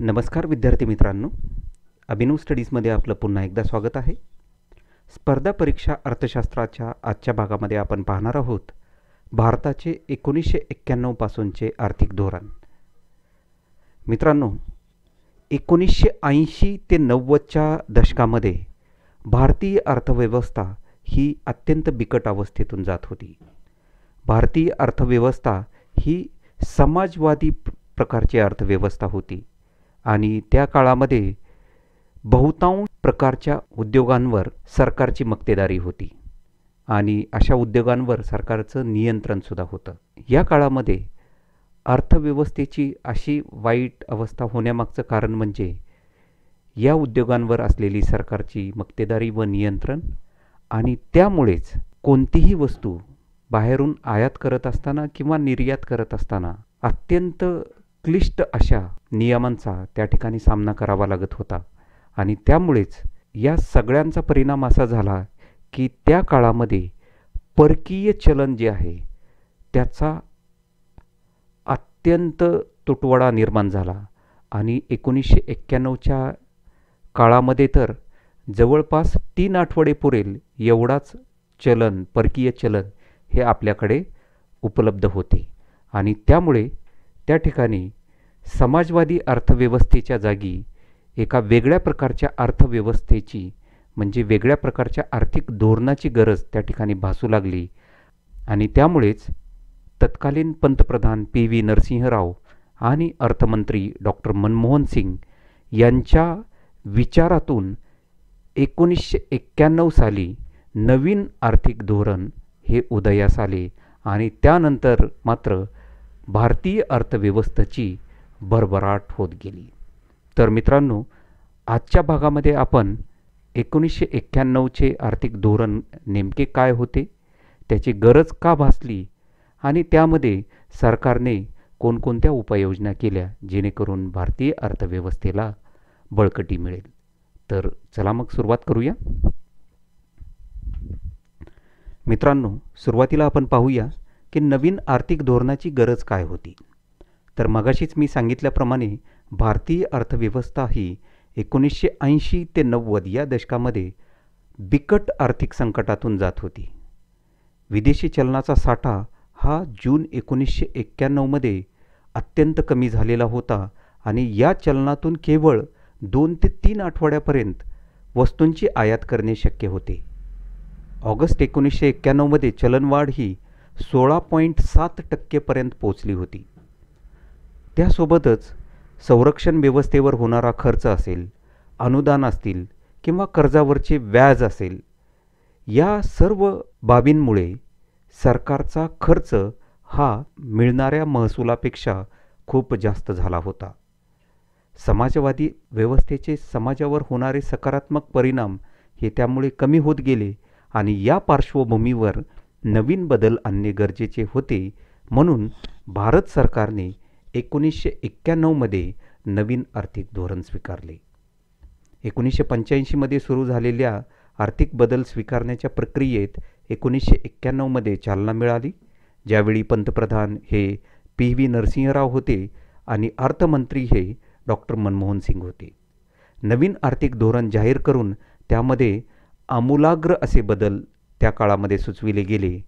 नमस्कार विद्यार्थी मित्रांनो अभिनव स्टडीजमध्ये आपलं पुन्हा एकदा स्वागत आहे स्पर्धा परीक्षा अर्थशास्त्राच्या आजच्या भागामध्ये आपण पाहणार आहोत भारताचे एकोणीसशे एक्क्याण्णवपासूनचे आर्थिक धोरण मित्रांनो एकोणीसशे ऐंशी ते नव्वदच्या दशकामध्ये भारतीय अर्थव्यवस्था ही अत्यंत बिकट अवस्थेतून जात होती भारतीय अर्थव्यवस्था ही समाजवादी प्रकारची अर्थव्यवस्था होती आणि त्या काळामध्ये बहुतांश प्रकारच्या उद्योगांवर सरकारची मक्तेदारी होती आणि अशा उद्योगांवर सरकारचं नियंत्रणसुद्धा होतं या काळामध्ये अर्थव्यवस्थेची अशी वाईट अवस्था होण्यामागचं कारण म्हणजे या उद्योगांवर असलेली सरकारची मक्तेदारी व नियंत्रण आणि त्यामुळेच कोणतीही वस्तू बाहेरून आयात करत असताना किंवा निर्यात करत असताना अत्यंत क्लिष्ट अशा नियमांचा त्या ठिकाणी सामना करावा लागत होता आणि त्यामुळेच या सगळ्यांचा परिणाम असा झाला की त्या काळामध्ये परकीय चलन जे आहे त्याचा अत्यंत तुटवडा निर्माण झाला आणि एकोणीसशे एक्क्याण्णवच्या काळामध्ये तर जवळपास तीन आठवडे पुरेल एवढाच चलन परकीय चलन हे आपल्याकडे उपलब्ध होते आणि त्यामुळे त्या ठिकाणी समाजवादी अर्थव्यवस्थेच्या जागी एका वेगळ्या प्रकारच्या अर्थव्यवस्थेची म्हणजे वेगळ्या प्रकारच्या आर्थिक धोरणाची गरज त्या ठिकाणी भासू लागली आणि त्यामुळेच तत्कालीन पंतप्रधान पी व्ही नरसिंहराव आणि अर्थमंत्री डॉक्टर मनमोहन सिंग यांच्या विचारातून एकोणीसशे एक्क्याण्णव साली नवीन आर्थिक धोरण हे उदयास आले आणि त्यानंतर मात्र भारतीय अर्थव्यवस्थेची भरभराट होत गेली तर मित्रांनो आजच्या भागामध्ये आपण एकोणीसशे एक्क्याण्णवचे आर्थिक धोरण नेमके काय होते त्याची गरज का भासली आणि त्यामध्ये सरकारने कोणकोणत्या उपाययोजना केल्या जेणेकरून भारतीय अर्थव्यवस्थेला बळकटी मिळेल तर चला मग सुरुवात करूया मित्रांनो सुरुवातीला आपण पाहूया की नवीन आर्थिक धोरणाची गरज काय होती तर मगाशीच मी सांगितल्याप्रमाणे भारतीय अर्थव्यवस्था ही एकोणीसशे ऐंशी ते नव्वद या दशकामध्ये बिकट आर्थिक संकटातून जात होती विदेशी चलनाचा साठा हा जून एकोणीसशे एक्क्याण्णवमध्ये अत्यंत कमी झालेला होता आणि या चलनातून केवळ दोन ते तीन आठवड्यापर्यंत वस्तूंची आयात करणे शक्य होते ऑगस्ट एकोणीसशे एक्क्याण्णवमध्ये चलनवाढ ही सोळा पॉईंट सात टक्केपर्यंत पोचली होती त्यासोबतच संरक्षण व्यवस्थेवर होणारा खर्च असेल अनुदान असतील किंवा कर्जावरचे व्याज असेल या सर्व बाबींमुळे सरकारचा खर्च हा मिळणाऱ्या महसुलापेक्षा खूप जास्त झाला होता समाजवादी व्यवस्थेचे समाजावर होणारे सकारात्मक परिणाम हे त्यामुळे कमी होत गेले आणि या पार्श्वभूमीवर नवीन बदल आणणे गरजेचे होते म्हणून भारत सरकारने एकोणीसशे एक्क्याण्णवमध्ये नवीन आर्थिक धोरण स्वीकारले एकोणीसशे पंच्याऐंशीमध्ये सुरू झालेल्या आर्थिक बदल स्वीकारण्याच्या प्रक्रियेत एकोणीसशे एक्क्याण्णवमध्ये चालना मिळाली ज्यावेळी पंतप्रधान हे पी व्ही नरसिंहराव होते आणि अर्थमंत्री हे डॉक्टर मनमोहन सिंग होते नवीन आर्थिक धोरण जाहीर करून त्यामध्ये आमूलाग्र असे बदल त्या काळामध्ये सुचविले गेले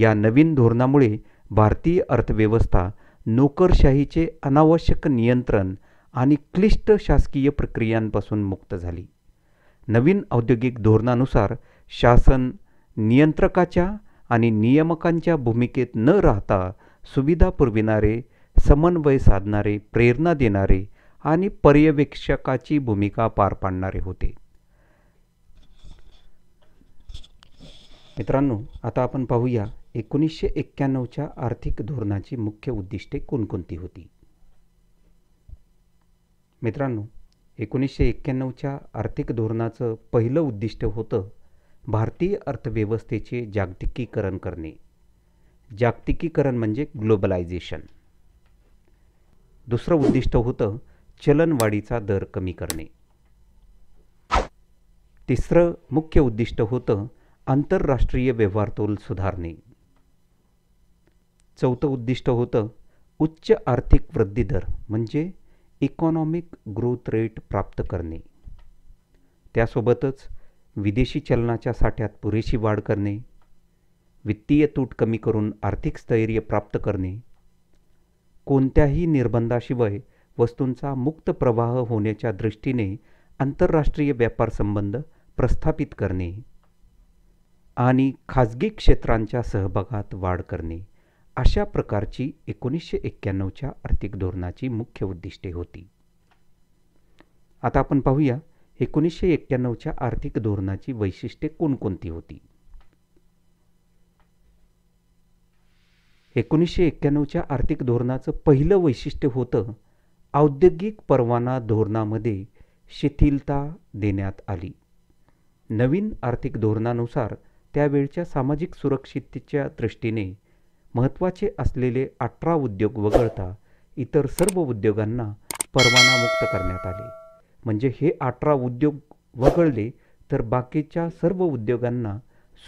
या नवीन धोरणामुळे भारतीय अर्थव्यवस्था नोकरशाहीचे अनावश्यक नियंत्रण आणि क्लिष्ट शासकीय प्रक्रियांपासून मुक्त झाली नवीन औद्योगिक धोरणानुसार शासन नियंत्रकाच्या आणि नियमकांच्या भूमिकेत न राहता सुविधा पुरविणारे समन्वय साधणारे प्रेरणा देणारे आणि पर्यवेक्षकाची भूमिका पार पाडणारे होते मित्रांनो आता आपण पाहूया एकोणीसशे एक्क्याण्णवच्या आर्थिक धोरणाची मुख्य उद्दिष्टे कोणकोणती होती मित्रांनो एकोणीसशे एक्क्याण्णवच्या आर्थिक धोरणाचं पहिलं उद्दिष्ट होतं भारतीय अर्थव्यवस्थेचे जागतिकीकरण करणे जागतिकीकरण म्हणजे ग्लोबलायझेशन दुसरं उद्दिष्ट होतं चलनवाढीचा दर कमी करणे तिसरं मुख्य उद्दिष्ट होतं आंतरराष्ट्रीय व्यवहारतोल सुधारणे चौथं उद्दिष्ट होतं उच्च आर्थिक वृद्धी दर म्हणजे इकॉनॉमिक ग्रोथ रेट प्राप्त करणे त्यासोबतच विदेशी चलनाच्या साठ्यात पुरेशी वाढ करणे वित्तीय तूट कमी करून आर्थिक स्थैर्य प्राप्त करणे कोणत्याही निर्बंधाशिवाय वस्तूंचा मुक्त प्रवाह होण्याच्या दृष्टीने आंतरराष्ट्रीय व्यापार संबंध प्रस्थापित करणे आणि खाजगी क्षेत्रांच्या सहभागात वाढ करणे अशा प्रकारची एकोणीसशे एक्क्याण्णवच्या आर्थिक धोरणाची मुख्य उद्दिष्टे होती आता आपण पाहूया एकोणीसशे एक्क्याण्णवच्या आर्थिक धोरणाची वैशिष्ट्ये कोणकोणती होती एकोणीसशे एक्क्याण्णवच्या आर्थिक धोरणाचं पहिलं वैशिष्ट्य होतं औद्योगिक परवाना धोरणामध्ये शिथिलता देण्यात आली नवीन आर्थिक धोरणानुसार त्यावेळच्या सामाजिक सुरक्षिततेच्या दृष्टीने महत्त्वाचे असलेले अठरा उद्योग वगळता इतर सर्व उद्योगांना परवानामुक्त करण्यात आले म्हणजे हे अठरा उद्योग वगळले तर बाकीच्या सर्व उद्योगांना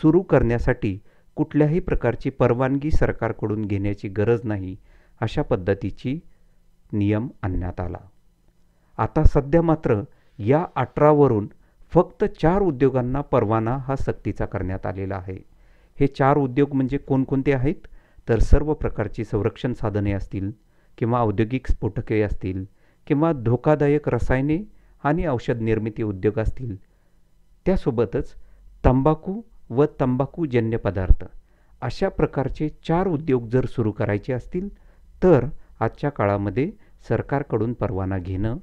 सुरू करण्यासाठी कुठल्याही प्रकारची परवानगी सरकारकडून घेण्याची गरज नाही अशा पद्धतीची नियम आणण्यात आला आता सध्या मात्र या अठरावरून फक्त चार उद्योगांना परवाना हा सक्तीचा करण्यात आलेला आहे हे चार उद्योग म्हणजे कोणकोणते आहेत तर सर्व प्रकारची संरक्षण साधने असतील किंवा औद्योगिक स्फोटके असतील किंवा धोकादायक रसायने आणि औषध निर्मिती उद्योग असतील त्यासोबतच तंबाखू व तंबाखूजन्य पदार्थ अशा प्रकारचे चार उद्योग जर सुरू करायचे असतील तर आजच्या काळामध्ये सरकारकडून परवाना घेणं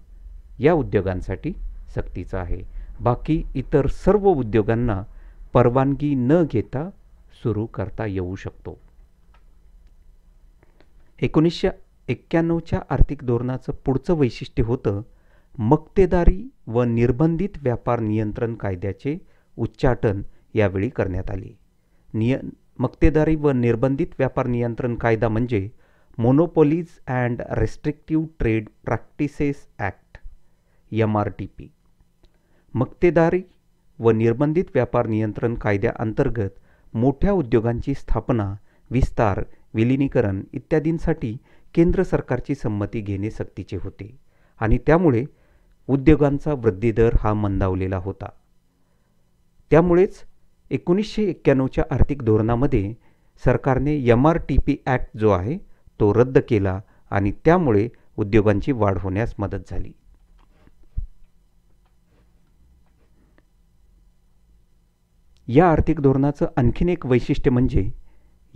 या उद्योगांसाठी सक्तीचं आहे बाकी इतर सर्व उद्योगांना परवानगी न घेता सुरू करता येऊ शकतो एकोणीसशे एक्क्याण्णवच्या आर्थिक धोरणाचं पुढचं वैशिष्ट्य होतं मक्तेदारी व निर्बंधित व्यापार नियंत्रण कायद्याचे उच्चाटन यावेळी करण्यात आले निय मक्तेदारी व निर्बंधित व्यापार नियंत्रण कायदा म्हणजे monopolies and restrictive trade practices act M R T P मक्तेदारी व निर्बंधित व्यापार नियंत्रण कायद्याअंतर्गत मोठ्या उद्योगांची स्थापना विस्तार विलिनीकरण इत्यादींसाठी केंद्र सरकारची संमती घेणे सक्तीचे होते आणि त्यामुळे उद्योगांचा दर हा मंदावलेला होता त्यामुळेच एकोणीसशे एक्क्याण्णवच्या आर्थिक धोरणामध्ये सरकारने M R T P act जो आहे तो रद्द केला आणि त्यामुळे उद्योगांची वाढ होण्यास मदत झाली या आर्थिक धोरणाचं आणखीन एक वैशिष्ट्य म्हणजे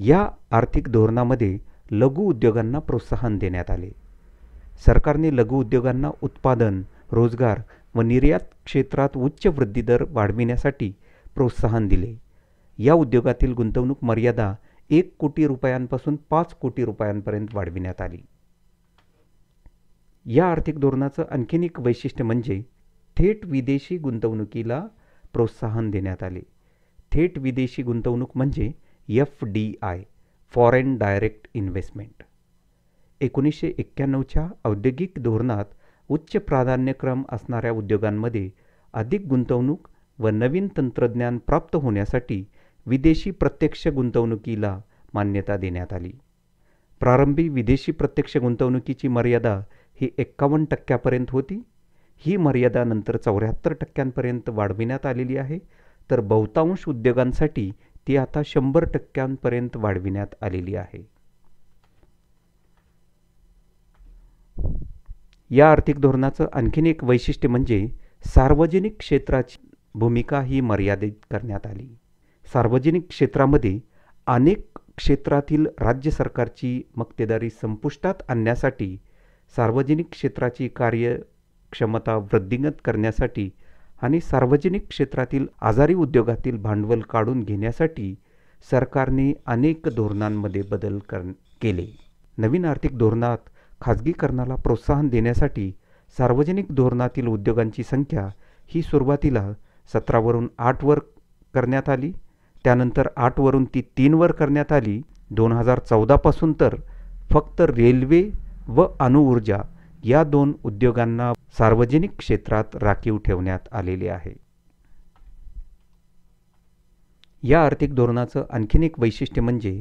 या आर्थिक धोरणामध्ये लघु उद्योगांना प्रोत्साहन देण्यात आले सरकारने लघु उद्योगांना उत्पादन रोजगार व निर्यात क्षेत्रात उच्च वृद्धी दर वाढविण्यासाठी प्रोत्साहन दिले या उद्योगातील गुंतवणूक मर्यादा एक कोटी रुपयांपासून पाच कोटी रुपयांपर्यंत वाढविण्यात आली या आर्थिक धोरणाचं आणखीन एक वैशिष्ट्य म्हणजे थेट विदेशी गुंतवणुकीला प्रोत्साहन देण्यात आले थेट विदेशी गुंतवणूक म्हणजे F D I foreign direct investment एकोणीसशे एक्क्याण्णवच्या औद्योगिक धोरणात उच्च प्राधान्यक्रम असणाऱ्या उद्योगांमध्ये अधिक गुंतवणूक व नवीन तंत्रज्ञान प्राप्त होण्यासाठी विदेशी प्रत्यक्ष गुंतवणुकीला मान्यता देण्यात आली प्रारंभी विदेशी प्रत्यक्ष गुंतवणुकीची मर्यादा ही एक्कावन्न टक्क्यापर्यंत होती ही मर्यादा नंतर चौऱ्याहत्तर टक्क्यांपर्यंत वाढविण्यात आलेली आहे तर बहुतांश उद्योगांसाठी ती आता शंभर टक्क्यांपर्यंत वाढविण्यात आलेली आहे या आर्थिक धोरणाचं आणखीन एक वैशिष्ट्य म्हणजे सार्वजनिक क्षेत्राची भूमिका ही मर्यादित करण्यात आली सार्वजनिक क्षेत्रामध्ये अनेक क्षेत्रातील राज्य सरकारची मक्तेदारी संपुष्टात आणण्यासाठी सार्वजनिक क्षेत्राची कार्यक्षमता वृद्धिंगत करण्यासाठी आणि सार्वजनिक क्षेत्रातील आजारी उद्योगातील भांडवल काढून घेण्यासाठी सरकारने अनेक धोरणांमध्ये बदल कर केले नवीन आर्थिक धोरणात खाजगीकरणाला प्रोत्साहन देण्यासाठी सार्वजनिक धोरणातील उद्योगांची संख्या ही सुरुवातीला सतरावरून आठवर करण्यात आली त्यानंतर आठवरून ती तीनवर करण्यात आली दोन हजार चौदापासून तर फक्त रेल्वे व अणुऊर्जा या दोन उद्योगांना सार्वजनिक क्षेत्रात राखीव ठेवण्यात आलेले आहे या आर्थिक धोरणाचं आणखीन एक वैशिष्ट्य म्हणजे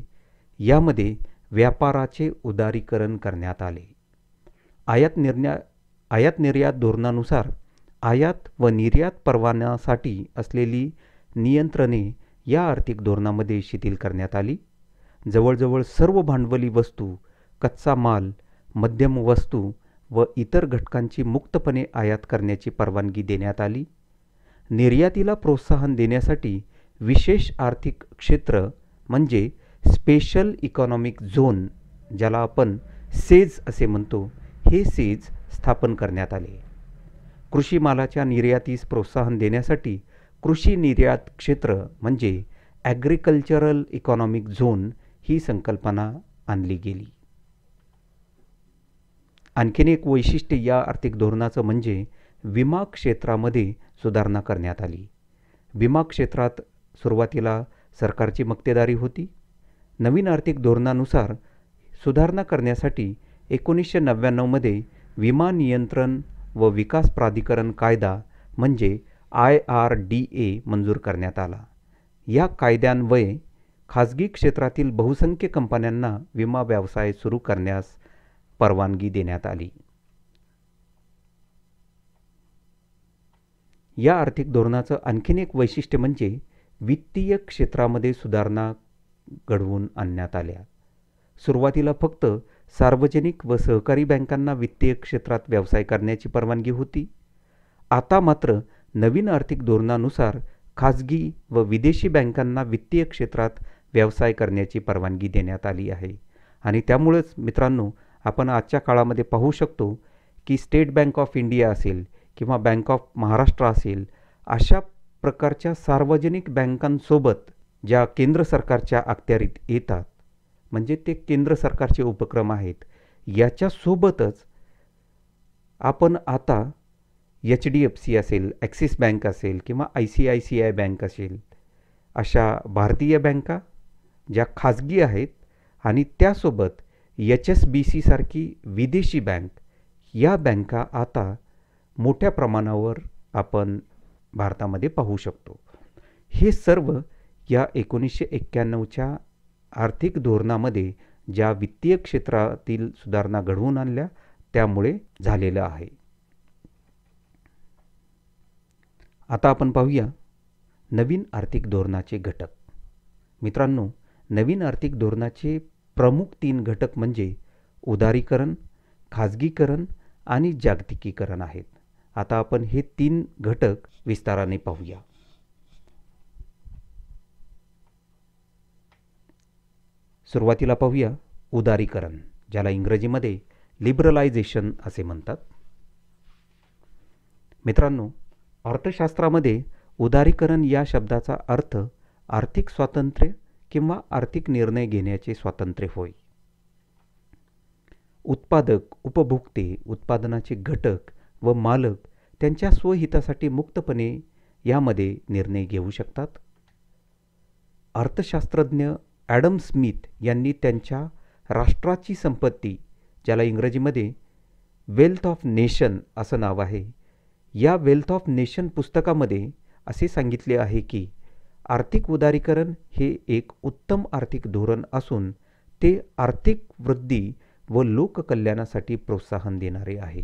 यामध्ये व्यापाराचे उदारीकरण करण्यात आले आयात निर्या आयात निर्यात धोरणानुसार आयात व निर्यात परवान्यासाठी असलेली नियंत्रणे या आर्थिक धोरणामध्ये शिथिल करण्यात आली जवळजवळ सर्व भांडवली वस्तू कच्चा माल मध्यम वस्तू व इतर घटकांची मुक्तपणे आयात करण्याची परवानगी देण्यात आली निर्यातीला प्रोत्साहन देण्यासाठी विशेष आर्थिक क्षेत्र म्हणजे स्पेशल इकॉनॉमिक झोन ज्याला आपण सेज असे म्हणतो हे सेज स्थापन करण्यात आले कृषी मालाच्या निर्यातीस प्रोत्साहन देण्यासाठी कृषी निर्यात क्षेत्र म्हणजे ॲग्रिकल्चरल इकॉनॉमिक झोन ही संकल्पना आणली गेली आणखीन एक वैशिष्ट्य या आर्थिक धोरणाचं म्हणजे विमा क्षेत्रामध्ये सुधारणा करण्यात आली विमा क्षेत्रात सुरुवातीला सरकारची मक्तेदारी होती नवीन आर्थिक धोरणानुसार सुधारणा करण्यासाठी एकोणीसशे नव्याण्णवमध्ये विमा नियंत्रण व विकास प्राधिकरण कायदा म्हणजे आय आर डी ए मंजूर करण्यात आला या कायद्यान्वये खाजगी क्षेत्रातील बहुसंख्य कंपन्यांना विमा व्यवसाय सुरू करण्यास परवानगी देण्यात आली या आर्थिक धोरणाचं आणखीन एक वैशिष्ट्य म्हणजे वित्तीय क्षेत्रामध्ये सुधारणा घडवून आणण्यात आल्या सुरुवातीला फक्त सार्वजनिक व सहकारी बँकांना वित्तीय क्षेत्रात व्यवसाय करण्याची परवानगी होती आता मात्र नवीन आर्थिक धोरणानुसार खाजगी व विदेशी बँकांना वित्तीय क्षेत्रात व्यवसाय करण्याची परवानगी देण्यात आली आहे आणि त्यामुळेच मित्रांनो आपण आजच्या काळामध्ये पाहू शकतो की स्टेट बँक ऑफ इंडिया असेल किंवा बँक ऑफ महाराष्ट्र असेल अशा प्रकारच्या सार्वजनिक बँकांसोबत ज्या केंद्र सरकारच्या अखत्यारीत येतात म्हणजे ते केंद्र सरकारचे उपक्रम आहेत याच्यासोबतच आपण आता एच डी एफ सी असेल ॲक्सिस बँक असेल किंवा I C I C I bank असेल अशा भारतीय बँका ज्या खाजगी आहेत आणि त्यासोबत एच एस बी सारखी विदेशी बँक या बँका आता मोठ्या प्रमाणावर आपण भारतामध्ये पाहू शकतो हे सर्व या एकोणीसशे एक्क्याण्णवच्या आर्थिक धोरणामध्ये ज्या वित्तीय क्षेत्रातील सुधारणा घडवून आणल्या त्यामुळे झालेलं आहे आता आपण पाहूया नवीन आर्थिक धोरणाचे घटक मित्रांनो नवीन आर्थिक धोरणाचे प्रमुख तीन घटक म्हणजे उदारीकरण खाजगीकरण आणि जागतिकीकरण आहेत आता आपण हे तीन घटक विस्ताराने पाहूया सुरुवातीला पाहूया उदारीकरण ज्याला इंग्रजीमध्ये लिबरलायझेशन असे म्हणतात मित्रांनो अर्थशास्त्रामध्ये उदारीकरण या शब्दाचा अर्थ आर्थिक स्वातंत्र्य किंवा आर्थिक निर्णय घेण्याचे स्वातंत्र्य होय उत्पादक उपभोक्ते उत्पादनाचे घटक व मालक त्यांच्या स्वहितासाठी मुक्तपणे यामध्ये निर्णय घेऊ शकतात अर्थशास्त्रज्ञ ॲडम स्मिथ यांनी त्यांच्या राष्ट्राची संपत्ती ज्याला इंग्रजीमध्ये वेल्थ ऑफ नेशन असं नाव आहे या वेल्थ ऑफ नेशन पुस्तकामध्ये असे सांगितले आहे की आर्थिक उदारीकरण हे एक उत्तम आर्थिक धोरण असून ते आर्थिक वृद्धी व लोककल्याणासाठी प्रोत्साहन देणारे आहे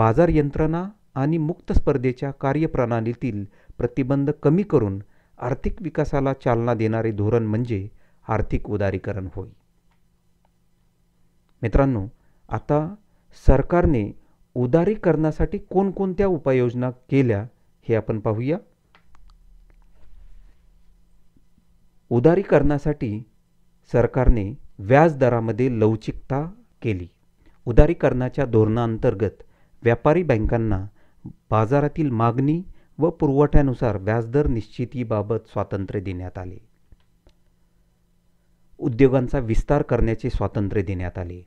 बाजार यंत्रणा आणि मुक्त स्पर्धेच्या कार्यप्रणालीतील प्रतिबंध कमी करून आर्थिक विकासाला चालना देणारे धोरण म्हणजे आर्थिक उदारीकरण होय मित्रांनो आता सरकारने उदारीकरणासाठी कोणकोणत्या उपाययोजना केल्या हे आपण पाहूया उदारीकरणासाठी सरकारने व्याजदरामध्ये लवचिकता केली उदारीकरणाच्या धोरणाअंतर्गत व्यापारी बँकांना बाजारातील मागणी व पुरवठ्यानुसार व्याजदर निश्चितीबाबत स्वातंत्र्य देण्यात आले उद्योगांचा विस्तार करण्याचे स्वातंत्र्य देण्यात आले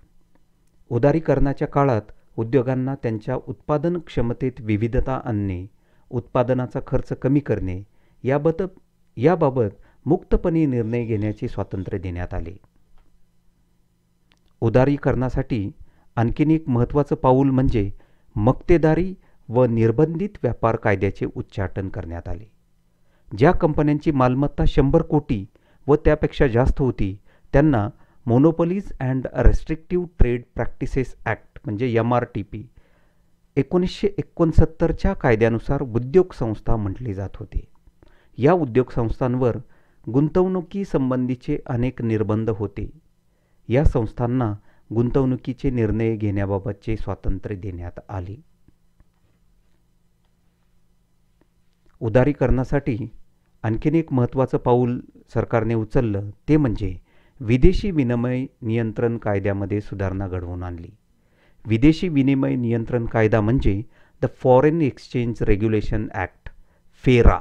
उदारीकरणाच्या काळात उद्योगांना त्यांच्या उत्पादन क्षमतेत विविधता आणणे उत्पादनाचा खर्च कमी करणे याबत याबाबत मुक्तपणे निर्णय घेण्याचे स्वातंत्र्य देण्यात आले उदारीकरणासाठी आणखीन एक महत्त्वाचं पाऊल म्हणजे मक्तेदारी व निर्बंधित व्यापार कायद्याचे उच्चाटन करण्यात आले ज्या कंपन्यांची मालमत्ता शंभर कोटी व त्यापेक्षा जास्त होती त्यांना monopolies and restrictive trade practices act म्हणजे एम आर टी पी एकोणीसशे एकोणसत्तरच्या कायद्यानुसार उद्योग संस्था म्हटली जात होती या उद्योग संस्थांवर गुंतवणुकीसंबंधीचे अनेक निर्बंध होते या संस्थांना गुंतवणुकीचे निर्णय घेण्याबाबतचे स्वातंत्र्य देण्यात आले उदारीकरणासाठी आणखीन एक महत्त्वाचं पाऊल सरकारने उचललं ते म्हणजे विदेशी विनिमय नियंत्रण कायद्यामध्ये सुधारणा घडवून आणली विदेशी विनिमय नियंत्रण कायदा म्हणजे the foreign exchange regulation act FERA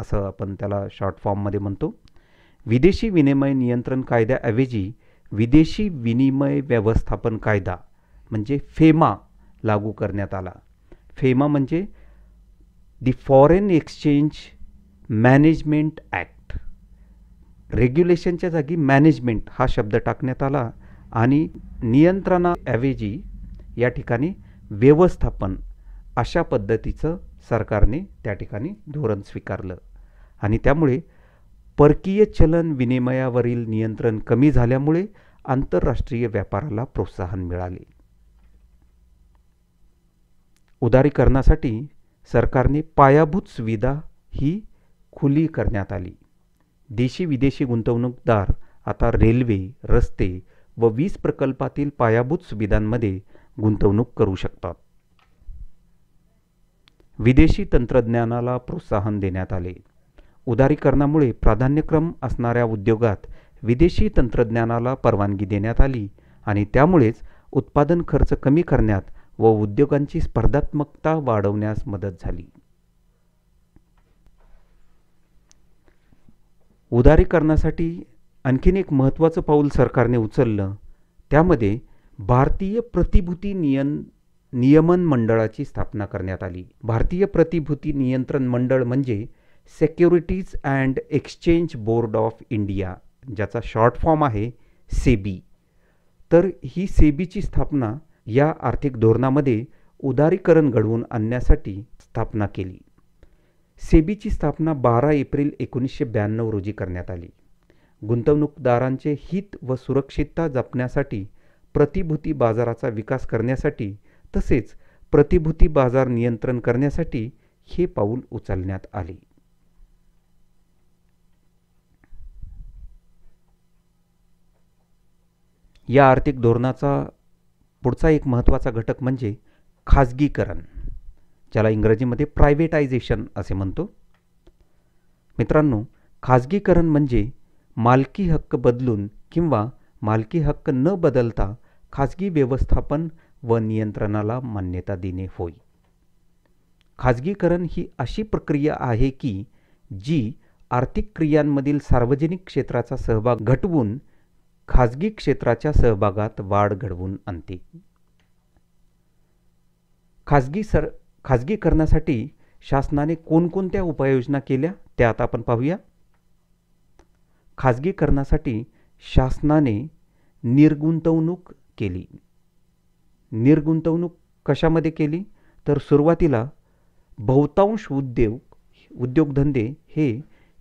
असं आपण त्याला शॉर्ट फॉर्ममध्ये म्हणतो विदेशी विनिमय नियंत्रण कायद्याऐवजी विदेशी विनिमय व्यवस्थापन कायदा म्हणजे फेमा लागू करण्यात आला फेमा म्हणजे the foreign exchange management act रेग्युलेशनच्या जागी मॅनेजमेंट हा शब्द टाकण्यात आला आणि नियंत्रणाऐवजी या ठिकाणी व्यवस्थापन अशा पद्धतीचं सरकारने त्या ठिकाणी धोरण स्वीकारलं आणि त्यामुळे परकीय चलन विनिमयावरील नियंत्रण कमी झाल्यामुळे आंतरराष्ट्रीय व्यापाराला प्रोत्साहन मिळाले उदारीकरणासाठी सरकारने पायाभूत सुविधा ही खुली करण्यात आली देशी विदेशी गुंतवणूकदार आता रेल्वे रस्ते व वीज प्रकल्पातील पायाभूत सुविधांमध्ये गुंतवणूक करू शकतात विदेशी तंत्रज्ञानाला प्रोत्साहन देण्यात आले उदारीकरणामुळे प्राधान्यक्रम असणाऱ्या उद्योगात विदेशी तंत्रज्ञानाला परवानगी देण्यात आली आणि त्यामुळेच उत्पादन खर्च कमी करण्यात व उद्योगांची स्पर्धात्मकता वाढवण्यास मदत झाली उदारीकरणासाठी आणखीन एक महत्त्वाचं पाऊल सरकारने उचललं त्यामध्ये भारतीय प्रतिभूती नियन नियमन मंडळाची स्थापना करण्यात आली भारतीय प्रतिभूती नियंत्रण मंडळ म्हणजे securities and exchange board of India ज्याचा शॉर्ट फॉर्म आहे सेबी तर ही सेबीची स्थापना या आर्थिक धोरणामध्ये उदारीकरण घडवून आणण्यासाठी स्थापना केली सेबीची स्थापना बारा एप्रिल एकोणीसशे ब्याण्णव रोजी करण्यात आली गुंतवणूकदारांचे हित व सुरक्षितता जपण्यासाठी प्रतिभूती बाजाराचा विकास करण्यासाठी तसेच प्रतिभूती बाजार नियंत्रण करण्यासाठी हे पाऊल उचलण्यात आले या आर्थिक धोरणाचा पुढचा एक महत्त्वाचा घटक म्हणजे खाजगीकरण ज्याला इंग्रजीमध्ये प्रायव्हेटायझेशन असे म्हणतो मित्रांनो खाजगीकरण म्हणजे मालकी हक्क बदलून किंवा मालकी हक्क न बदलता खाजगी व्यवस्थापन व नियंत्रणाला मान्यता देणे होय खाजगीकरण ही अशी प्रक्रिया आहे की जी आर्थिक क्रियांमधील सार्वजनिक क्षेत्राचा सहभाग घटवून खाजगी क्षेत्राच्या सहभागात वाढ घडवून आणते खाजगी सर खाजगीकरणासाठी शासनाने कोणकोणत्या उपाययोजना केल्या त्या आता आपण पाहूया खाजगीकरणासाठी शासनाने निर्गुंतवणूक केली निर्गुंतवणूक कशामध्ये केली तर सुरुवातीला बहुतांश उद्योग उद्योगधंदे हे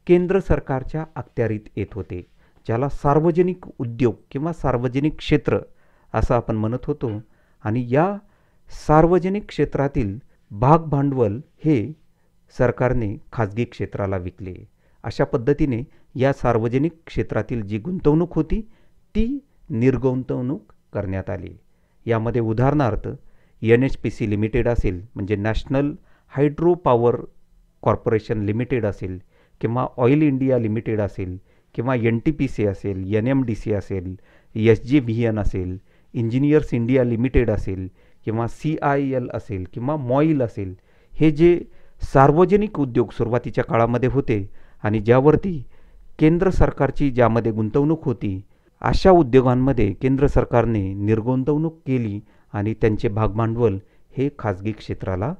केंद्र सरकारच्या अखत्यारीत येत होते ज्याला सार्वजनिक उद्योग किंवा सार्वजनिक क्षेत्र असं आपण म्हणत होतो आणि या सार्वजनिक क्षेत्रातील भाग भांडवल हे सरकारने खाजगी क्षेत्राला विकले अशा पद्धतीने या सार्वजनिक क्षेत्रातील जी गुंतवणूक होती ती निर्गुंतवणूक करण्यात आली यामध्ये उदाहरणार्थ N H P C limited असेल म्हणजे national hydro power corporation limited असेल किंवा ऑइल इंडिया लिमिटेड असेल किंवा एन टी पी सी असेल एन एम डी सी असेल एस जी व्ही एन असेल इंजिनियर्स इंडिया लिमिटेड असेल किंवा सी आय एल असेल किंवा मॉईल असेल हे जे सार्वजनिक उद्योग सुरुवातीच्या काळामध्ये होते आणि ज्यावरती केंद्र सरकारची ज्यामध्ये गुंतवणूक होती अशा उद्योगांमध्ये केंद्र सरकारने निर्गुंतवणूक केली आणि त्यांचे भागभांडवल हे खाजगी क्षेत्राला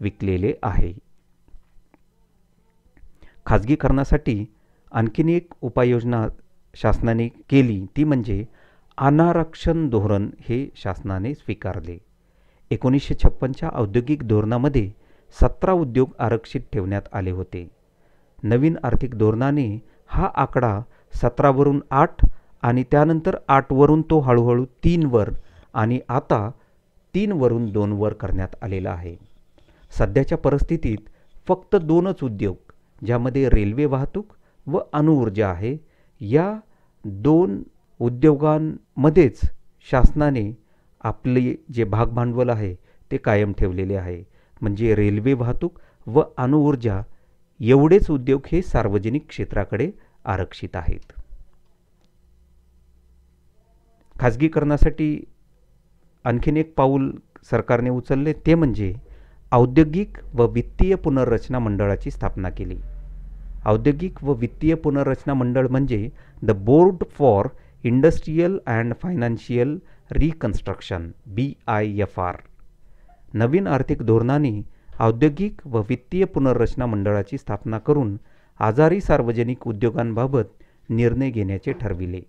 विकलेले आहे खाजगीकरणासाठी आणखीन एक उपाययोजना शासनाने केली ती म्हणजे अनारक्षण धोरण हे शासनाने स्वीकारले एकोणीसशे छप्पनच्या औद्योगिक धोरणामध्ये सतरा उद्योग आरक्षित ठेवण्यात आले होते नवीन आर्थिक धोरणाने हा आकडा सतरावरून आठ आणि त्यानंतर आठवरून तो हळूहळू तीनवर आणि आता तीनवरून दोनवर करण्यात आलेला आहे सध्याच्या परिस्थितीत फक्त दोनच उद्योग ज्यामध्ये रेल्वे वाहतूक व अणुऊर्जा आहे या दोन उद्योगांमध्येच शासनाने आपले जे भागभांडवल आहे ते कायम ठेवलेले आहे म्हणजे रेल्वे वाहतूक व अणुऊर्जा एवढेच उद्योग हे सार्वजनिक क्षेत्राकडे आरक्षित आहेत खाजगीकरणासाठी आणखीन एक पाऊल सरकारने उचलले ते म्हणजे औद्योगिक व वित्तीय पुनर्रचना मंडळाची स्थापना केली औद्योगिक व वित्तीय पुनर्रचना मंडळ म्हणजे the board for industrial and financial reconstruction B I F R नवीन आर्थिक धोरणाने औद्योगिक व वित्तीय पुनर्रचना मंडळाची स्थापना करून आजारी सार्वजनिक उद्योगांबाबत निर्णय घेण्याचे ठरविले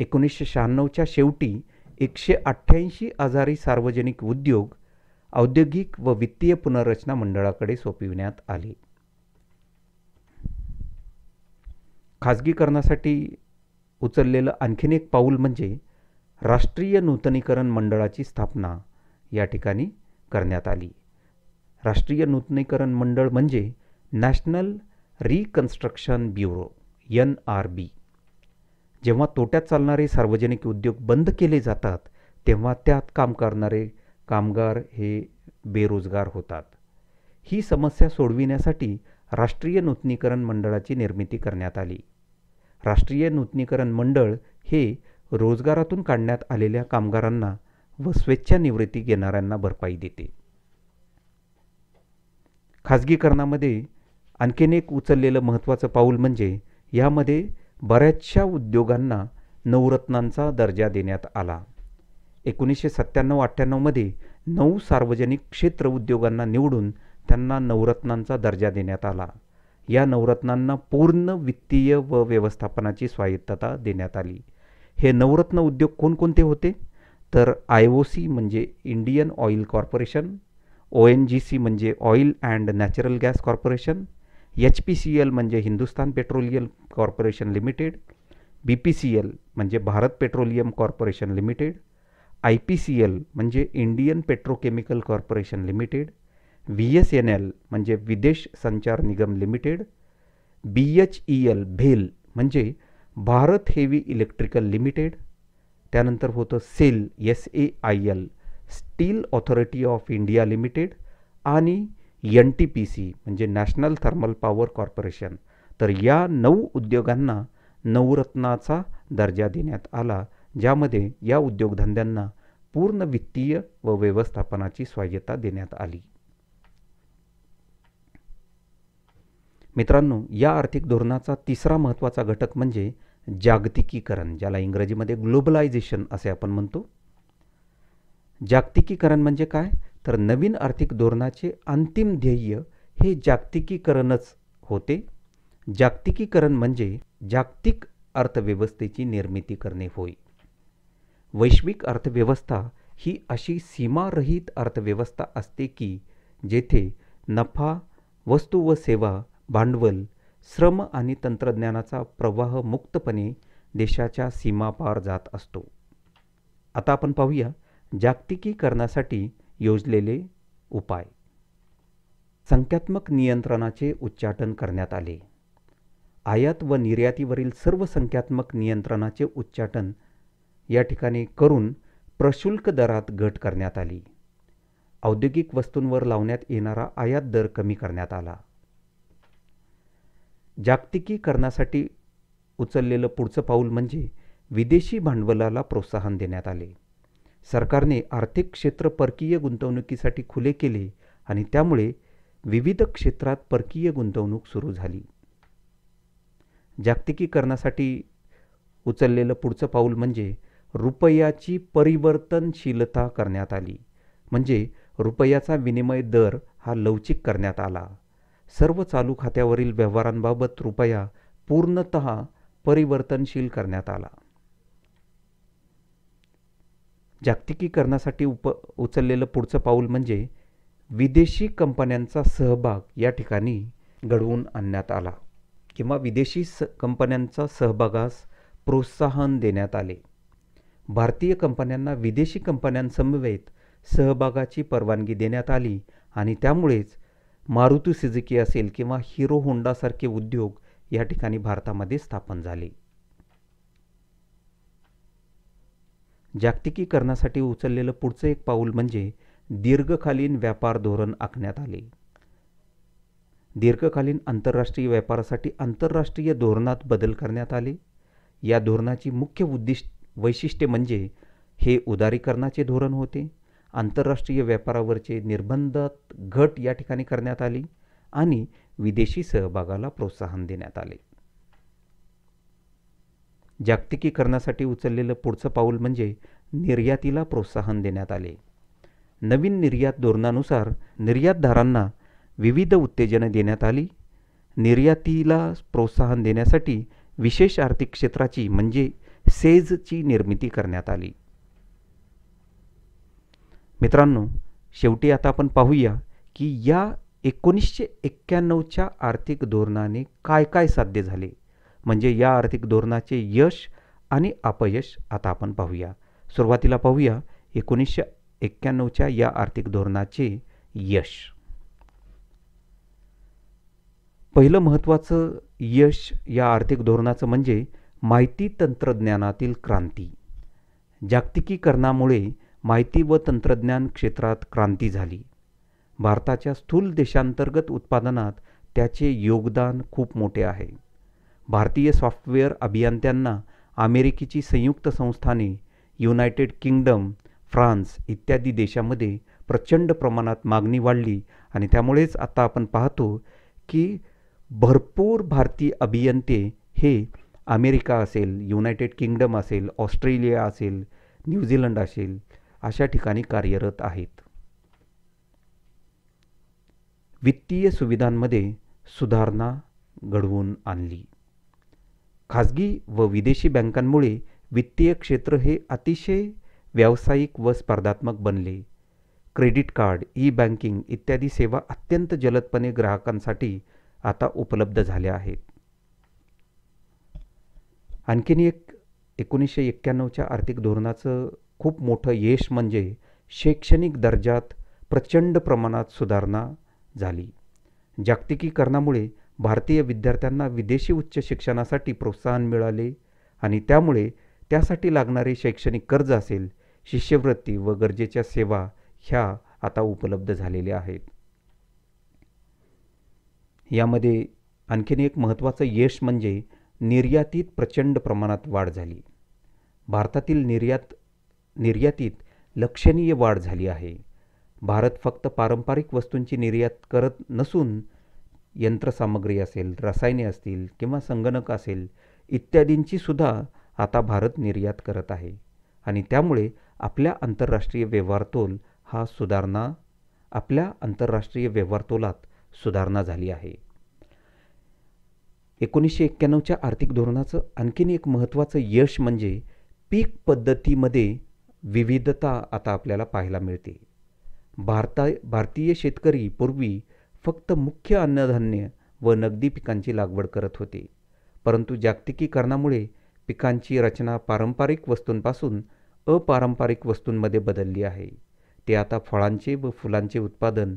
एकोणीसशे शहाण्णवच्या शेवटी एकशे अठ्ठ्याऐंशी आजारी सार्वजनिक उद्योग औद्योगिक व वित्तीय पुनर्रचना मंडळाकडे सोपविण्यात आले खाजगीकरणासाठी उचललेलं आणखीन एक पाऊल म्हणजे राष्ट्रीय नूतनीकरण मंडळाची स्थापना या ठिकाणी करण्यात आली राष्ट्रीय नूतनीकरण मंडळ म्हणजे national reconstruction bureau N R B जेव्हा तोट्यात चालणारे सार्वजनिक उद्योग बंद केले जातात तेव्हा त्यात काम करणारे कामगार हे बेरोजगार होतात ही समस्या सोडविण्यासाठी राष्ट्रीय नूतनीकरण मंडळाची निर्मिती करण्यात आली राष्ट्रीय नूतनीकरण मंडळ हे रोजगारातून काढण्यात आलेल्या कामगारांना व स्वेच्छानिवृत्ती घेणाऱ्यांना भरपाई देते खाजगीकरणामध्ये आणखीन एक उचललेलं महत्त्वाचं पाऊल म्हणजे यामध्ये बऱ्याचशा उद्योगांना नवरत्नांचा दर्जा देण्यात आला एकोणीसशे सत्त्याण्णव अठ्ठ्याण्णवमध्ये नऊ सार्वजनिक क्षेत्र उद्योगांना निवडून त्यांना नवरत्नांचा दर्जा देण्यात आला या नवरत्नांना पूर्ण वित्तीय व व्यवस्थापनाची स्वायत्तता देण्यात आली हे नवरत्न उद्योग कोणकोणते होते तर आय ओ सी म्हणजे Indian oil corporation O N G C म्हणजे oil and natural gas corporation H P C L म्हणजे Hindustan petroleum corporation limited B P C L म्हणजे Bharat petroleum corporation limited I P C L म्हणजे Indian petrochemical corporation limited V S N L म्हणजे Videsh Sanchar Nigam limited B H E L भेल म्हणजे Bharat heavy electrical limited त्यानंतर होतं sale S A I L steel authority of India limited आणि N T P C म्हणजे national thermal power corporation तर या नऊ उद्योगांना नवरत्नाचा दर्जा देण्यात आला ज्यामध्ये या उद्योगधंद्यांना पूर्ण वित्तीय व व्यवस्थापनाची स्वायत्ता देण्यात आली मित्रांनो या आर्थिक धोरणाचा तिसरा महत्त्वाचा घटक म्हणजे जागतिकीकरण ज्याला इंग्रजीमध्ये ग्लोबलायझेशन असे आपण म्हणतो जागतिकीकरण म्हणजे काय तर नवीन आर्थिक धोरणाचे अंतिम ध्येय हे जागतिकीकरणच होते जागतिकीकरण म्हणजे जागतिक अर्थव्यवस्थेची निर्मिती करणे होय वैश्विक अर्थव्यवस्था ही अशी सीमारहित अर्थव्यवस्था असते की जेथे नफा वस्तू व सेवा भांडवल श्रम आणि तंत्रज्ञानाचा प्रवाह मुक्तपणे देशाच्या सीमापार जात असतो आता आपण पाहूया जागतिकीकरणासाठी योजलेले उपाय संख्यात्मक नियंत्रणाचे उच्चाटन करण्यात आले आयात व निर्यातीवरील सर्व संख्यात्मक नियंत्रणाचे उच्चाटन या ठिकाणी करून प्रशुल्क दरात घट करण्यात आली औद्योगिक वस्तूंवर लावण्यात येणारा आयात दर कमी करण्यात आला जागतिकीकरणासाठी उचललेलं पुढचं पाऊल म्हणजे विदेशी भांडवलाला प्रोत्साहन देण्यात आले सरकारने आर्थिक क्षेत्र परकीय गुंतवणुकीसाठी खुले केले आणि त्यामुळे विविध क्षेत्रात परकीय गुंतवणूक सुरू झाली जागतिकीकरणासाठी उचललेलं पुढचं पाऊल म्हणजे रुपयाची परिवर्तनशीलता करण्यात आली म्हणजे रुपयाचा विनिमय दर हा लवचिक करण्यात आला सर्व चालू खात्यावरील व्यवहारांबाबत रुपया पूर्णत परिवर्तनशील करण्यात आला जागतिकीकरणासाठी उप उचललेलं पुढचं पाऊल म्हणजे विदेशी कंपन्यांचा सहभाग या ठिकाणी घडवून आणण्यात आला किंवा विदेशी स कंपन्यांचा सहभागास प्रोत्साहन देण्यात आले भारतीय कंपन्यांना विदेशी कंपन्यांसमवेत सहभागाची परवानगी देण्यात आली आणि त्यामुळेच मारुती सिझुकी असेल किंवा हिरो होंडासारखे उद्योग या ठिकाणी भारतामध्ये स्थापन झाले जागतिकीकरणासाठी उचललेलं पुढचं एक पाऊल म्हणजे दीर्घकालीन व्यापार धोरण आखण्यात आले दीर्घकालीन आंतरराष्ट्रीय व्यापारासाठी आंतरराष्ट्रीय धोरणात बदल करण्यात आले या धोरणाची मुख्य उद्दिष्ट वैशिष्ट्ये म्हणजे हे उदारीकरणाचे धोरण होते आंतरराष्ट्रीय व्यापारावरचे निर्बंधात घट या ठिकाणी करण्यात आली आणि विदेशी सहभागाला प्रोत्साहन देण्यात आले जागतिकीकरणासाठी उचललेलं पुढचं पाऊल म्हणजे निर्यातीला प्रोत्साहन देण्यात आले नवीन निर्यात धोरणानुसार निर्यातदारांना विविध उत्तेजनं देण्यात आली निर्यातीला प्रोत्साहन देण्यासाठी विशेष आर्थिक क्षेत्राची म्हणजे सेजची निर्मिती करण्यात आली मित्रांनो शेवटी आता आपण पाहूया की या एकोणीसशे एक्क्याण्णवच्या आर्थिक धोरणाने काय काय साध्य झाले म्हणजे या आर्थिक धोरणाचे यश आणि अपयश आता आपण पाहूया सुरुवातीला पाहूया एकोणीसशे एक्क्याण्णवच्या या आर्थिक धोरणाचे यश पहिलं महत्त्वाचं यश या आर्थिक धोरणाचं म्हणजे माहिती तंत्रज्ञानातील क्रांती जागतिकीकरणामुळे माहिती व तंत्रज्ञान क्षेत्रात क्रांती झाली भारताच्या स्थूल देशांतर्गत उत्पादनात त्याचे योगदान खूप मोठे आहे भारतीय सॉफ्टवेअर अभियंत्यांना अमेरिकेची संयुक्त संस्थाने युनायटेड किंगडम फ्रान्स इत्यादी देशामध्ये प्रचंड प्रमाणात मागणी वाढली आणि त्यामुळेच आता आपण पाहतो की भरपूर भारतीय अभियंते हे अमेरिका असेल युनायटेड किंगडम असेल ऑस्ट्रेलिया असेल न्यूझीलंड असेल अशा ठिकाणी कार्यरत आहेत वित्तीय सुविधांमध्ये सुधारणा घडवून आणली खाजगी व विदेशी बँकांमुळे वित्तीय क्षेत्र हे अतिशय व्यावसायिक व स्पर्धात्मक बनले क्रेडिट कार्ड ई बँकिंग इत्यादी सेवा अत्यंत जलदपणे ग्राहकांसाठी आता उपलब्ध झाल्या आहेत आणखीन एक एकोणीसशे एक्क्याण्णवच्या आर्थिक धोरणाचं खूप मोठं यश म्हणजे शैक्षणिक दर्जात प्रचंड प्रमाणात सुधारणा झाली जागतिकीकरणामुळे भारतीय विद्यार्थ्यांना विदेशी उच्च शिक्षणासाठी प्रोत्साहन मिळाले आणि त्यामुळे त्यासाठी लागणारे शैक्षणिक कर्ज असेल शिष्यवृत्ती व गरजेच्या सेवा ह्या आता उपलब्ध झालेल्या आहेत यामध्ये आणखीन एक महत्त्वाचं यश म्हणजे निर्यातीत प्रचंड प्रमाणात वाढ झाली भारतातील निर्यात निर्यातीत लक्षणीय वाढ झाली आहे भारत फक्त पारंपरिक वस्तूंची निर्यात करत नसून यंत्रसामग्री असेल रसायने असतील किंवा संगणक असेल इत्यादींची सुद्धा आता भारत निर्यात करत आहे आणि त्यामुळे आपल्या आंतरराष्ट्रीय व्यवहारतोल हा सुधारणा आपल्या आंतरराष्ट्रीय व्यवहारतोलात सुधारणा झाली आहे एकोणीसशे एक्क्याण्णवच्या आर्थिक धोरणाचं आणखीन एक महत्त्वाचं यश म्हणजे पीक पद्धतीमध्ये विविधता आता आपल्याला पाहायला मिळते भारता भारतीय शेतकरी पूर्वी फक्त मुख्य अन्नधान्य व नगदी पिकांची लागवड करत होते परंतु जागतिकीकरणामुळे पिकांची रचना पारंपरिक वस्तूंपासून अपारंपरिक वस्तूंमध्ये बदलली आहे ते आता फळांचे व फुलांचे उत्पादन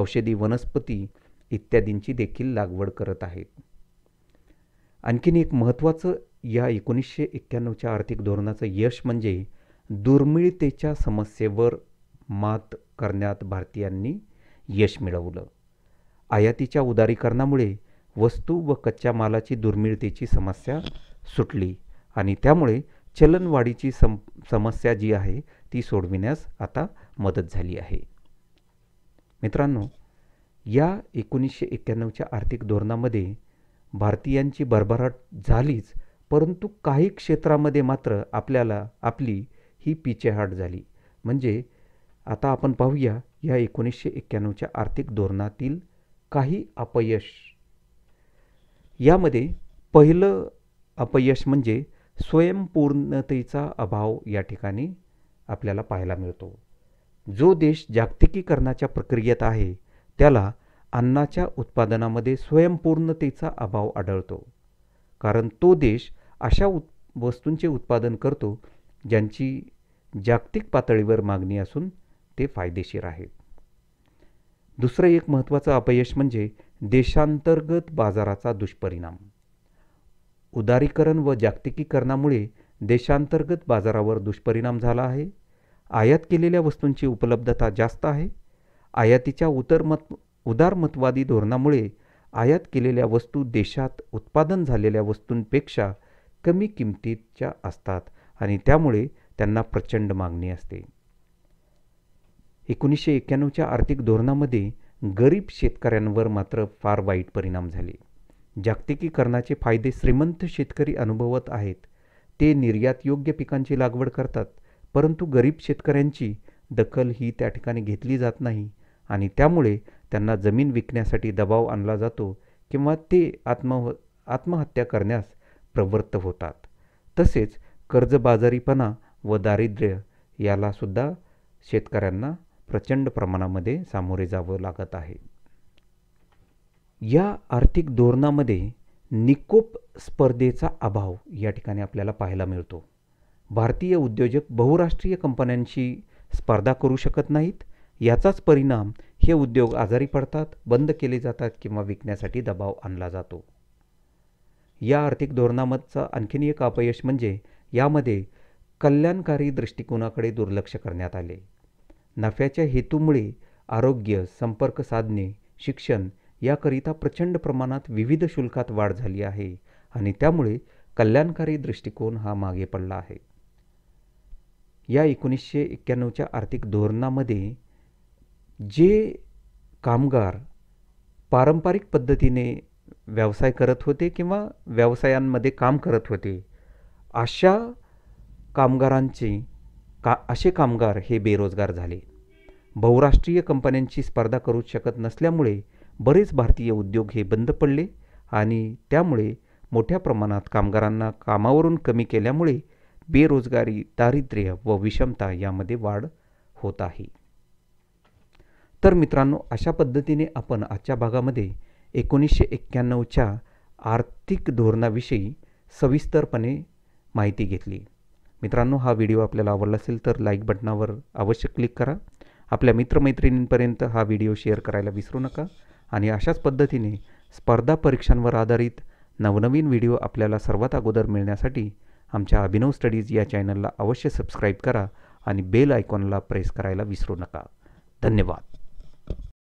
औषधी वनस्पती इत्यादींची देखील लागवड करत आहेत आणखीन एक महत्त्वाचं या एकोणीसशे एक्क्याण्णवच्या आर्थिक धोरणाचं यश म्हणजे दुर्मिळतेच्या समस्येवर मात करण्यात भारतीयांनी यश मिळवलं आयातीच्या उदारीकरणामुळे वस्तू व कच्च्या मालाची दुर्मिळतेची समस्या सुटली आणि त्यामुळे चलनवाढीची सम समस्या जी आहे ती सोडविण्यास आता मदत झाली आहे मित्रांनो या एकोणीसशे एक्क्याण्णवच्या आर्थिक धोरणामध्ये भारतीयांची भरभराट झालीच परंतु काही क्षेत्रामध्ये मात्र आपल्याला आपली ही पिछेहाट झाली म्हणजे आता आपण पाहूया या एकोणीसशे एक्क्याण्णवच्या आर्थिक धोरणातील काही अपयश यामध्ये पहिलं अपयश म्हणजे स्वयंपूर्णतेचा अभाव या ठिकाणी आपल्याला पाहायला मिळतो जो देश जागतिकीकरणाच्या प्रक्रियेत आहे त्याला अन्नाच्या उत्पादनामध्ये स्वयंपूर्णतेचा अभाव आढळतो कारण तो देश अशा उत् वस्तूंचे उत्पादन करतो ज्यांची जागतिक पातळीवर मागणी असून ते फायदेशीर आहेत दुसरं एक महत्त्वाचं अपयश म्हणजे देशांतर्गत बाजाराचा दुष्परिणाम उदारीकरण व जागतिकीकरणामुळे देशांतर्गत बाजारावर दुष्परिणाम झाला आहे आयात केलेल्या वस्तूंची उपलब्धता जास्त आहे आयातीच्या उतरमत उदारमतवादी धोरणामुळे आयात केलेल्या वस्तू देशात उत्पादन झालेल्या वस्तूंपेक्षा कमी किमतीच्या असतात आणि त्यामुळे त्यांना प्रचंड मागणी असते एकोणीसशे एक्क्याण्णवच्या आर्थिक धोरणामध्ये गरीब शेतकऱ्यांवर मात्र फार वाईट परिणाम झाले जागतिकीकरणाचे फायदे श्रीमंत शेतकरी अनुभवत आहेत ते निर्यात योग्य पिकांची लागवड करतात परंतु गरीब शेतकऱ्यांची दखल ही त्या ठिकाणी घेतली जात नाही आणि त्यामुळे त्यांना जमीन विकण्यासाठी दबाव आणला जातो किंवा ते आत्मह आत्महत्या करण्यास प्रवृत्त होतात तसेच कर्जबाजारीपणा व दारिद्र्य यालासुद्धा शेतकऱ्यांना प्रचंड प्रमाणामध्ये सामोरे जावं लागत आहे या आर्थिक धोरणामध्ये निकोप स्पर्धेचा अभाव या ठिकाणी आपल्याला पाहायला मिळतो भारतीय उद्योजक बहुराष्ट्रीय कंपन्यांशी स्पर्धा करू शकत नाहीत याचाच परिणाम हे उद्योग आजारी पडतात बंद केले जातात किंवा विकण्यासाठी दबाव आणला जातो या आर्थिक धोरणामधचा आणखीन एक अपयश म्हणजे यामध्ये कल्याणकारी दृष्टिकोनाकडे दुर्लक्ष करण्यात आले नफ्याच्या हेतूमुळे आरोग्य संपर्क साधने शिक्षण याकरिता प्रचंड प्रमाणात विविध शुल्कात वाढ झाली आहे आणि त्यामुळे कल्याणकारी दृष्टिकोन हा मागे पडला आहे या एकोणीसशे एक्क्याण्णवच्या आर्थिक धोरणामध्ये जे कामगार पारंपरिक पद्धतीने व्यवसाय करत होते किंवा व्यवसायांमध्ये काम करत होते अशा कामगारांचे का असे कामगार हे बेरोजगार झाले बहुराष्ट्रीय कंपन्यांची स्पर्धा करू शकत नसल्यामुळे बरेच भारतीय उद्योग हे बंद पडले आणि त्यामुळे मोठ्या प्रमाणात कामगारांना कामावरून कमी केल्यामुळे बेरोजगारी दारिद्र्य व विषमता यामध्ये वाढ होत आहे तर मित्रांनो अशा पद्धतीने आपण आजच्या भागामध्ये एकोणीसशे एक्क्याण्णवच्या आर्थिक धोरणाविषयी सविस्तरपणे माहिती घेतली मित्रांनो हा व्हिडिओ आपल्याला आवडला असेल तर लाईक बटनावर अवश्य क्लिक करा आपल्या मित्रमैत्रिणींपर्यंत हा व्हिडिओ शेअर करायला विसरू नका आणि अशाच पद्धतीने स्पर्धा परीक्षांवर आधारित नवनवीन व्हिडिओ आपल्याला सर्वात अगोदर मिळण्यासाठी आमच्या अभिनव स्टडीज या चॅनलला अवश्य सबस्क्राईब करा आणि बेल आयकॉनला प्रेस करायला विसरू नका धन्यवाद